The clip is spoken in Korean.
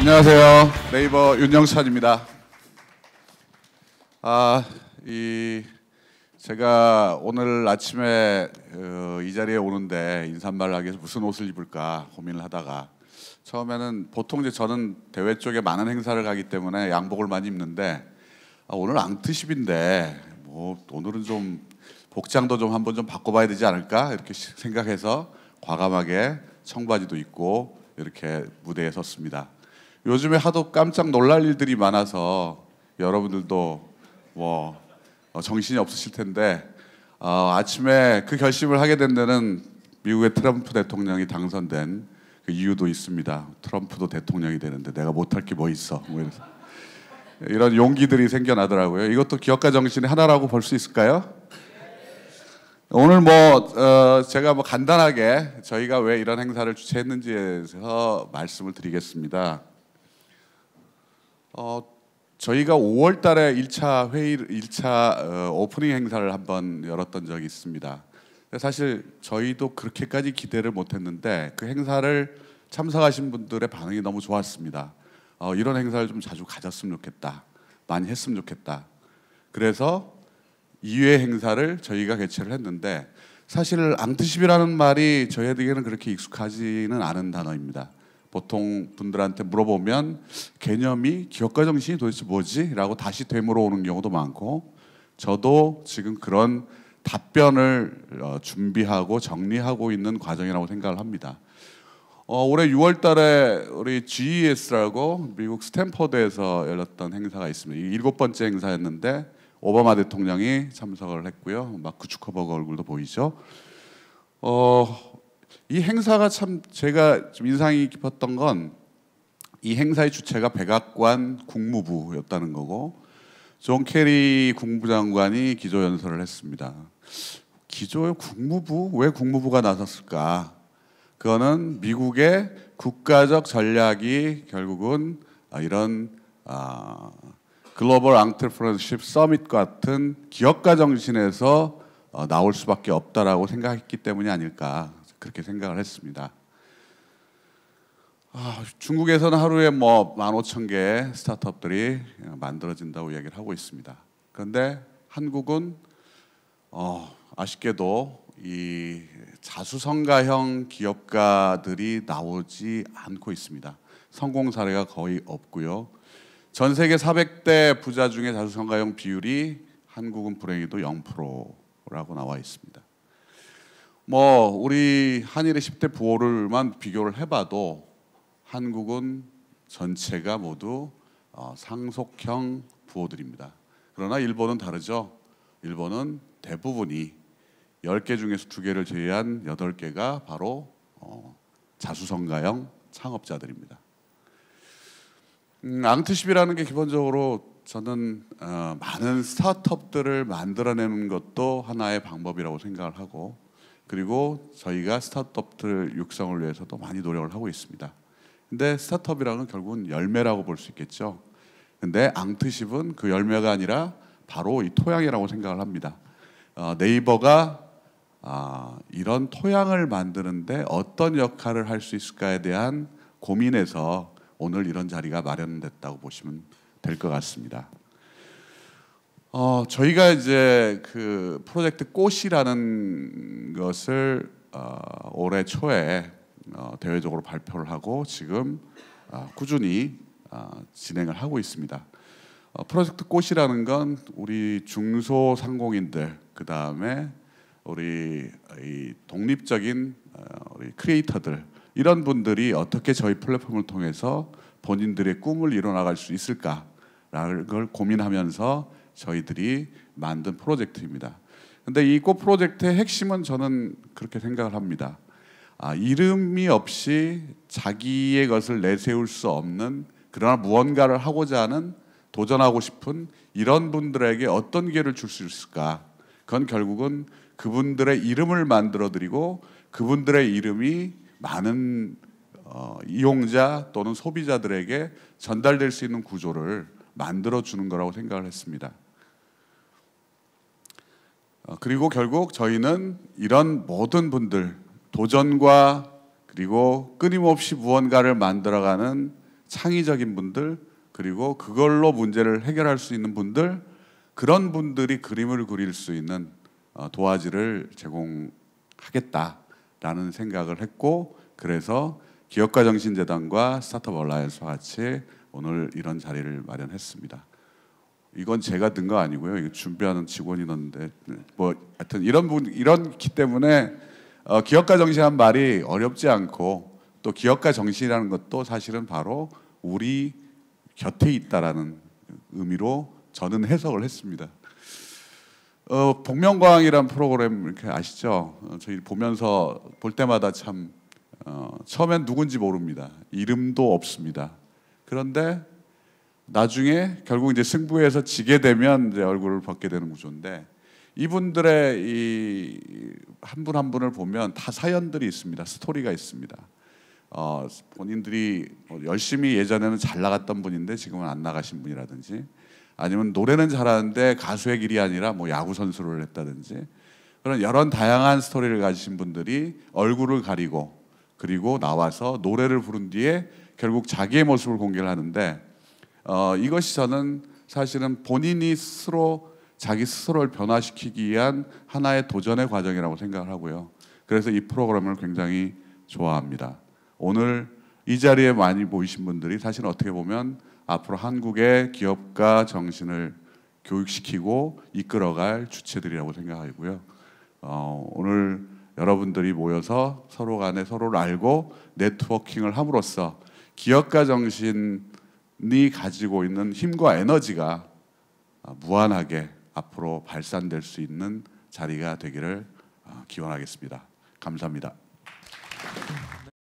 안녕하세요. 네이버 윤영찬입니다. 아, 이 제가 오늘 아침에 어, 이 자리에 오는데 인사말 하기 위해서 무슨 옷을 입을까 고민을 하다가 처음에는 보통 이제 저는 대회 쪽에 많은 행사를 가기 때문에 양복을 많이 입는데 아, 오늘 앙트십인데 뭐 오늘은 좀 복장도 좀 한번 좀 바꿔봐야 되지 않을까 이렇게 생각해서 과감하게 청바지도 입고 이렇게 무대에 섰습니다. 요즘에 하도 깜짝 놀랄 일들이 많아서 여러분들도 뭐 어, 정신이 없으실 텐데 어, 아침에 그 결심을 하게 된 데는 미국의 트럼프 대통령이 당선된 그 이유도 있습니다. 트럼프도 대통령이 되는데 내가 못할 게 뭐 있어? 뭐이런 용기들이 생겨나더라고요. 이것도 기업가 정신의 하나라고 볼 수 있을까요? 오늘 뭐 어, 제가 뭐 간단하게 저희가 왜 이런 행사를 주최했는지에서 말씀을 드리겠습니다. 어, 저희가 5월 달에 1차 회의 1차 어, 오프닝 행사를 한번 열었던 적이 있습니다. 사실 저희도 그렇게까지 기대를 못 했는데 그 행사를 참석하신 분들의 반응이 너무 좋았습니다. 어, 이런 행사를 좀 자주 가졌으면 좋겠다. 많이 했으면 좋겠다. 그래서 2회 행사를 저희가 개최를 했는데 사실 앙트십이라는 말이 저희에게는 그렇게 익숙하지는 않은 단어입니다. 보통 분들한테 물어보면 개념이 기업가 정신이 도대체 뭐지? 라고 다시 되물어 오는 경우도 많고 저도 지금 그런 답변을 어, 준비하고 정리하고 있는 과정이라고 생각을 합니다. 어, 올해 6월 달에 우리 GES라고 미국 스탠퍼드에서 열렸던 행사가 있습니다. 일곱 번째 행사였는데 오바마 대통령이 참석을 했고요. 마크 주커버그 얼굴도 보이죠. 어, 이 행사가 참 제가 좀 인상이 깊었던 건 이 행사의 주체가 백악관 국무부였다는 거고 존 케리 국무장관이 기조연설을 했습니다. 기조의 국무부? 왜 국무부가 나섰을까? 그거는 미국의 국가적 전략이 결국은 아, 이런 글로벌 앙트프레십 서밋 같은 기업가 정신에서 어, 나올 수밖에 없다라고 생각했기 때문이 아닐까. 그렇게 생각을 했습니다. 아, 중국에서는 하루에 뭐1 5 0 0 0개 스타트업들이 만들어진다고 얘기를 하고 있습니다. 그런데 한국은 어, 아쉽게도 이 자수성가형 기업가들이 나오지 않고 있습니다. 성공 사례가 거의 없고요. 전 세계 400대 부자 중에 자수성가형 비율이 한국은 불행히도 0%라고 나와 있습니다. 뭐 우리 한일의 10대 부호를만 비교를 해봐도 한국은 전체가 모두 어, 상속형 부호들입니다. 그러나 일본은 다르죠. 일본은 대부분이 10개 중에서 2개를 제외한 8개가 바로 어, 자수성가형 창업자들입니다. 음, 앙트십이라는 게 기본적으로 저는 어, 많은 스타트업들을 만들어내는 것도 하나의 방법이라고 생각을 하고 그리고 저희가 스타트업들 육성을 위해서도 많이 노력을 하고 있습니다. 근데 스타트업이라는 결국은 열매라고 볼 수 있겠죠. 근데 앙트십은 그 열매가 아니라 바로 이 토양이라고 생각을 합니다. 어, 네이버가 아, 이런 토양을 만드는데 어떤 역할을 할 수 있을까에 대한 고민에서 오늘 이런 자리가 마련됐다고 보시면 될 것 같습니다. 어, 저희가 이제 그 프로젝트 꽃이라는 것을 어, 올해 초에 어, 대외적으로 발표를 하고 지금 어, 꾸준히 어, 진행을 하고 있습니다. 어, 프로젝트 꽃이라는 건 우리 중소상공인들 그 다음에 우리 독립적인 어, 우리 크리에이터들 이런 분들이 어떻게 저희 플랫폼을 통해서 본인들의 꿈을 이뤄나갈 수 있을까라는 걸 고민하면서 저희들이 만든 프로젝트입니다. 근데 이 꽃 프로젝트의 핵심은 저는 그렇게 생각을 합니다. 아, 이름이 없이 자기의 것을 내세울 수 없는 그러나 무언가를 하고자 하는 도전하고 싶은 이런 분들에게 어떤 기회를 줄 수 있을까? 그건 결국은 그분들의 이름을 만들어 드리고 그분들의 이름이 많은 어, 이용자 또는 소비자들에게 전달될 수 있는 구조를 만들어 주는 거라고 생각을 했습니다. 어, 그리고 결국 저희는 이런 모든 분들 도전과 그리고 끊임없이 무언가를 만들어가는 창의적인 분들 그리고 그걸로 문제를 해결할 수 있는 분들 그런 분들이 그림을 그릴 수 있는 어, 도화지를 제공하겠다라는 생각을 했고 그래서 기업가 정신재단과 스타트업 얼라이언스와 같이 오늘 이런 자리를 마련했습니다. 이건 제가 든 거 아니고요. 이거 준비하는 직원이었는데 뭐 하여튼 이런 분 이런기 때문에 어, 기업가 정신한 말이 어렵지 않고 또 기업가 정신이라는 것도 사실은 바로 우리 곁에 있다라는 의미로 저는 해석을 했습니다. 어, 복면가이란 프로그램 이렇게 아시죠? 어, 저희 보면서 볼 때마다 참 어, 처음엔 누군지 모릅니다. 이름도 없습니다. 그런데 나중에 결국 이제 승부에서 지게 되면 이제 얼굴을 벗게 되는 구조인데 이분들의 이한 분한 한 분을 보면 다 사연들이 있습니다. 스토리가 있습니다. 어, 본인들이 뭐 열심히 예전에는 잘 나갔던 분인데 지금은 안 나가신 분이라든지 아니면 노래는 잘하는데 가수의 길이 아니라 뭐 야구 선수를 했다든지 그런 여러 다양한 스토리를 가지신 분들이 얼굴을 가리고 그리고 나와서 노래를 부른 뒤에 결국 자기의 모습을 공개를 하는데 어, 이것이 저는 사실은 본인이 스스로 자기 스스로를 변화시키기 위한 하나의 도전의 과정이라고 생각을 하고요. 그래서 이 프로그램을 굉장히 좋아합니다. 오늘 이 자리에 많이 모이신 분들이 사실 어떻게 보면 앞으로 한국의 기업가 정신을 교육시키고 이끌어갈 주체들이라고 생각하고요. 어, 오늘 여러분들이 모여서 서로 간에 서로를 알고 네트워킹을 함으로써 기업가 정신 네 가지고 있는 힘과 에너지가 아, 무한하게 앞으로 발산될 수 있는 자리가 되기를 아, 기원하겠습니다. 감사합니다.